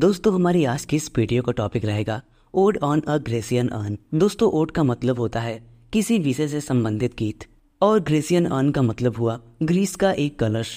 दोस्तों हमारी आज की इस वीडियो का टॉपिक रहेगा ode on a Grecian urn दोस्तों ओड का मतलब होता है किसी विषय से संबंधित गीत और ग्रेसियन अर्न का मतलब हुआ ग्रीस का एक कलश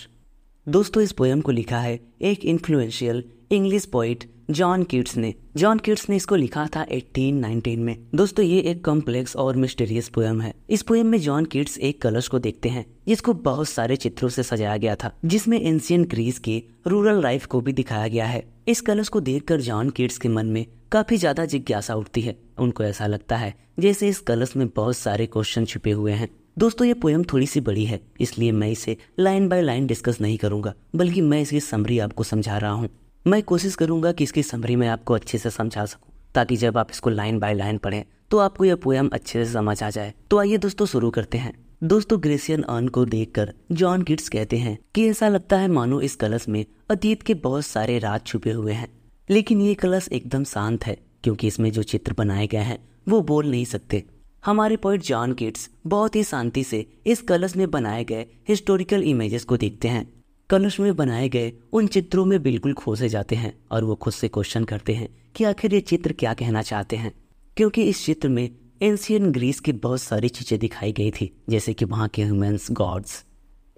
दोस्तों इस पोयम को लिखा है एक influential English poet John Keats ने जॉन किट्स ने इसको लिखा था 1819 में दोस्तों ये एक कॉम्प्लेक्स और मिस्टीरियस पोएम है इस पोएम में जॉन किट्स एक कलश को देखते हैं जिसको बहुत सारे चित्रों से सजाया गया था जिसमें एंशियन ग्रीस के रूरल लाइफ को भी दिखाया गया है इस कलश को देखकर जॉन किट्स के मन में काफी ज्यादा जिज्ञासा उठती है उनको ऐसा लगता है जैसे इस कलश में बहुत सारे क्वेश्चन छुपे हुए हैं दोस्तों ये पोयम थोड़ी सी बड़ी है इसलिए मैं इसे लाइन बाय लाइन डिस्कस नहीं करूंगा बल्कि मैं इसकी समरी आपको समझा रहा हूँ मैं कोशिश करूंगा कि इसकी समरी मैं आपको अच्छे से समझा सकूँ ताकि जब आप इसको लाइन बाय लाइन पढ़ें तो आपको यह पोयम अच्छे से समझ आ जाए तो आइए दोस्तों शुरू करते हैं दोस्तों ग्रेसियन अर्न को देखकर जॉन किट्स कहते हैं कि ऐसा लगता है मानो इस कलश में अतीत के बहुत सारे राज छुपे हुए हैं लेकिन ये कलश एकदम शांत है क्योंकि इसमें जो चित्र बनाए गए हैं वो बोल नहीं सकते हमारे पोइट जॉन किट्स बहुत ही शांति से इस कलश में बनाए गए हिस्टोरिकल इमेजेस को देखते हैं कलश में बनाए गए उन चित्रों में बिल्कुल खोसे जाते हैं और वो खुद से क्वेश्चन करते हैं कि आखिर ये चित्र क्या कहना चाहते हैं क्योंकि इस चित्र में एंशियन ग्रीस की बहुत सारी चीज़ें दिखाई गई थी जैसे कि वहाँ के ह्यूमन्स गॉड्स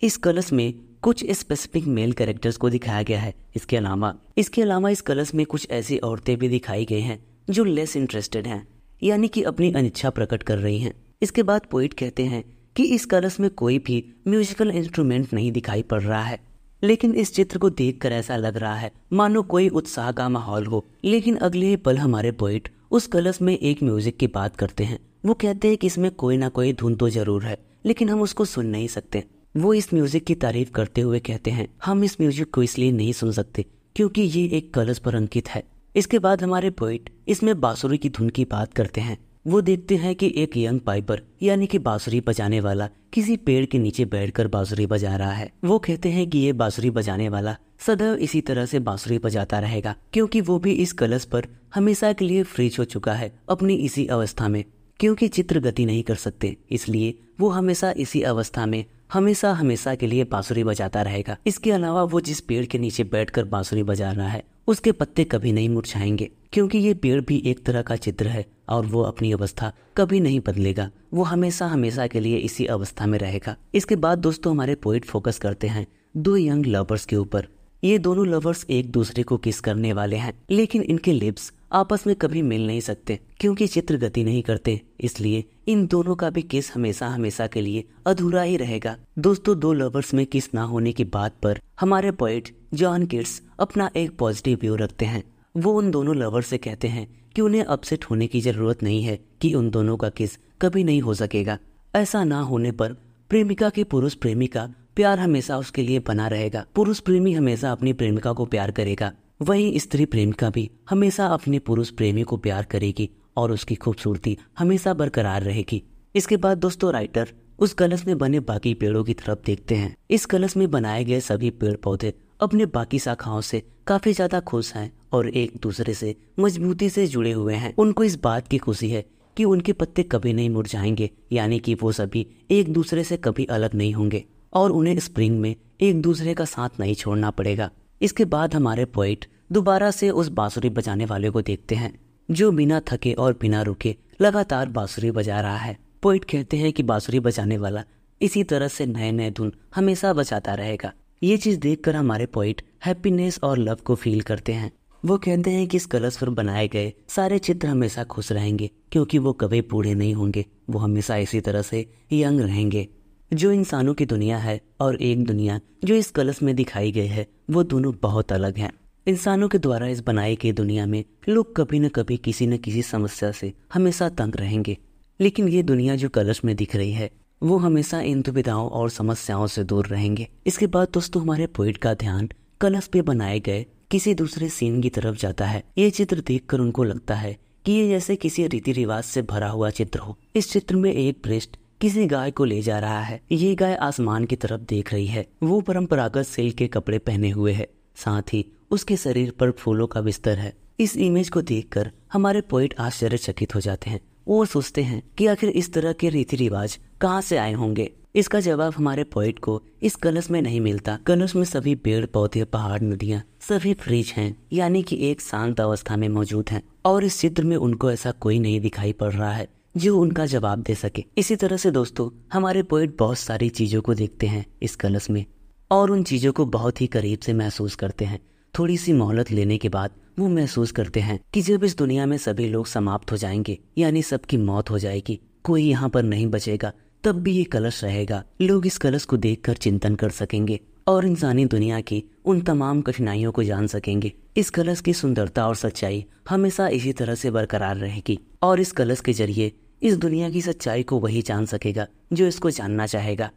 इस कलश में कुछ स्पेसिफिक मेल कैरेक्टर्स को दिखाया गया है इसके अलावा इसके अलावा इस कलश में कुछ ऐसी औरतें भी दिखाई गई हैं जो लेस इंटरेस्टेड हैं यानी कि अपनी अनिच्छा प्रकट कर रही हैं इसके बाद पोइट कहते हैं कि इस कलश में कोई भी म्यूजिकल इंस्ट्रूमेंट नहीं दिखाई पड़ रहा है लेकिन इस चित्र को देखकर ऐसा लग रहा है मानो कोई उत्साह का माहौल हो लेकिन अगले पल हमारे पोइट उस कलश में एक म्यूजिक की बात करते हैं वो कहते हैं कि इसमें कोई ना कोई धुन तो जरूर है लेकिन हम उसको सुन नहीं सकते वो इस म्यूजिक की तारीफ करते हुए कहते हैं हम इस म्यूजिक को इसलिए नहीं सुन सकते क्योंकि ये एक कलश पर अंकित है इसके बाद हमारे पोइट इसमें बांसुरी की धुन की बात करते हैं वो देखते हैं कि एक यंग पाइपर यानी कि बांसुरी बजाने वाला किसी पेड़ के नीचे बैठकर बांसुरी बजा रहा है वो कहते हैं कि ये बांसुरी बजाने वाला सदैव इसी तरह से बांसुरी बजाता रहेगा क्योंकि वो भी इस कलश पर हमेशा के लिए फ्रीज हो चुका है अपनी इसी अवस्था में क्योंकि चित्र गति नहीं कर सकते इसलिए वो हमेशा इसी अवस्था में हमेशा हमेशा के लिए बांसुरी बजाता रहेगा इसके अलावा वो जिस पेड़ के नीचे बैठकर बांसुरी बजा रहा है उसके पत्ते कभी नहीं मुरझाएंगे क्योंकि ये पेड़ भी एक तरह का चित्र है और वो अपनी अवस्था कभी नहीं बदलेगा वो हमेशा हमेशा के लिए इसी अवस्था में रहेगा इसके बाद दोस्तों हमारे पोइट फोकस करते हैं दो यंग लवर्स के ऊपर ये दोनों लवर्स एक दूसरे को किस करने वाले हैं लेकिन इनके लिप्स आपस में कभी मिल नहीं सकते क्योंकि चित्र गति नहीं करते इसलिए इन दोनों का भी किस हमेशा हमेशा के लिए अधूरा ही रहेगा दोस्तों दो लवर्स में किस ना होने की बात पर हमारे पोइट जॉन किड्स अपना एक पॉजिटिव व्यू रखते हैं वो उन दोनों लवर से कहते हैं कि उन्हें अपसेट होने की जरूरत नहीं है कि उन दोनों का किस कभी नहीं हो सकेगा ऐसा ना होने पर प्रेमिका के पुरुष प्रेमी का प्यार हमेशा उसके लिए बना रहेगा पुरुष प्रेमी हमेशा अपनी प्रेमिका को प्यार करेगा वही स्त्री प्रेमिका भी हमेशा अपने पुरुष प्रेमी को प्यार करेगी और उसकी खूबसूरती हमेशा बरकरार रहेगी इसके बाद दोस्तों राइटर उस कलश में बने बाकी पेड़ों की तरफ देखते हैं इस कलश में बनाए गए सभी पेड़ पौधे अपने बाकी शाखाओं से काफी ज्यादा खुश हैं और एक दूसरे से मजबूती से जुड़े हुए हैं उनको इस बात की खुशी है कि उनके पत्ते कभी नहीं मुरझाएंगे यानी कि वो सभी एक दूसरे से कभी अलग नहीं होंगे और उन्हें स्प्रिंग में एक दूसरे का साथ नहीं छोड़ना पड़ेगा इसके बाद हमारे पोइट दोबारा से उस बांसुरी बजाने वाले को देखते हैं जो बिना थके और बिना रुके लगातार बांसुरी बजा रहा है पोइट कहते हैं कि बांसुरी बजाने वाला इसी तरह से नए नए धुन हमेशा बजाता रहेगा ये चीज देखकर हमारे पोइट हैप्पीनेस और लव को फील करते हैं वो कहते हैं कि इस कलश पर बनाए गए सारे चित्र हमेशा खुश रहेंगे क्योंकि वो कभी बूढ़े नहीं होंगे वो हमेशा इसी तरह से यंग रहेंगे जो इंसानों की दुनिया है और एक दुनिया जो इस कलश में दिखाई गई है वो दोनों बहुत अलग हैं इंसानों के द्वारा इस बनाई गई दुनिया में लोग कभी न कभी किसी न किसी समस्या से हमेशा तंग रहेंगे लेकिन ये दुनिया जो कलश में दिख रही है वो हमेशा इन दुविधाओं और समस्याओं से दूर रहेंगे इसके बाद दोस्तों हमारे पोइट का ध्यान कलश पे बनाए गए किसी दूसरे सीन की तरफ जाता है ये चित्र देखकर उनको लगता है कि ये जैसे किसी रीति रिवाज से भरा हुआ चित्र हो इस चित्र में एक भ्रष्ट किसी गाय को ले जा रहा है ये गाय आसमान की तरफ देख रही है वो परंपरागत सिल्क के कपड़े पहने हुए है साथ ही उसके शरीर पर फूलों का बिस्तर है इस इमेज को देखकर हमारे पोइट आश्चर्यचकित हो जाते हैं वो सोचते हैं कि आखिर इस तरह के रीति रिवाज कहाँ से आए होंगे इसका जवाब हमारे पोइट को इस कलश में नहीं मिलता कलश में सभी पेड़ पौधे पहाड़ नदियाँ सभी फ्रिज हैं यानी कि एक शांत अवस्था में मौजूद हैं और इस चित्र में उनको ऐसा कोई नहीं दिखाई पड़ रहा है जो उनका जवाब दे सके इसी तरह से दोस्तों हमारे पोइट बहुत सारी चीज़ों को देखते हैं इस कलश में और उन चीज़ों को बहुत ही करीब से महसूस करते हैं थोड़ी सी मोहलत लेने के बाद वो महसूस करते हैं कि जब इस दुनिया में सभी लोग समाप्त हो जाएंगे यानी सबकी मौत हो जाएगी कोई यहाँ पर नहीं बचेगा तब भी ये कलश रहेगा लोग इस कलश को देखकर चिंतन कर सकेंगे और इंसानी दुनिया की उन तमाम कठिनाइयों को जान सकेंगे इस कलश की सुंदरता और सच्चाई हमेशा इसी तरह से बरकरार रहेगी और इस कलश के जरिए इस दुनिया की सच्चाई को वही जान सकेगा जो इसको जानना चाहेगा